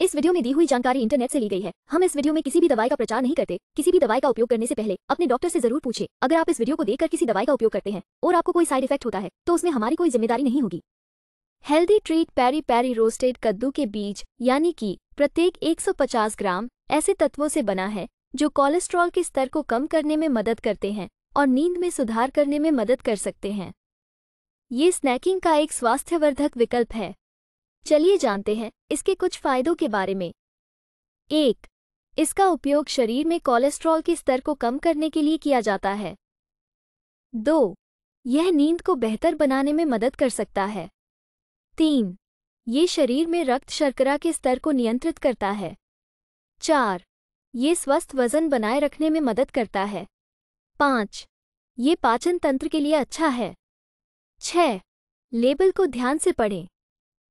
इस वीडियो में दी हुई जानकारी इंटरनेट से ली गई है हम इस वीडियो में किसी भी दवाई का प्रचार नहीं करते किसी भी दवाई का उपयोग करने से पहले अपने डॉक्टर से जरूर पूछे अगर आप इस वीडियो को देखकर किसी दवाई का उपयोग करते हैं और आपको कोई साइड इफेक्ट होता है तो उसमें हमारी कोई जिम्मेदारी नहीं होगी healthy treat peri peri roasted कद्दू के बीज यानी कि प्रत्येक एक ग्राम ऐसे तत्वों से बना है जो कोलेस्ट्रॉल के स्तर को कम करने में मदद करते हैं और नींद में सुधार करने में मदद कर सकते हैं ये स्नैकिंग का एक स्वास्थ्यवर्धक विकल्प है चलिए जानते हैं इसके कुछ फायदों के बारे में एक इसका उपयोग शरीर में कोलेस्ट्रॉल के स्तर को कम करने के लिए किया जाता है दो यह नींद को बेहतर बनाने में मदद कर सकता है तीन ये शरीर में रक्त शर्करा के स्तर को नियंत्रित करता है चार ये स्वस्थ वजन बनाए रखने में मदद करता है पाँच ये पाचन तंत्र के लिए अच्छा है छ लेबल को ध्यान से पढ़ें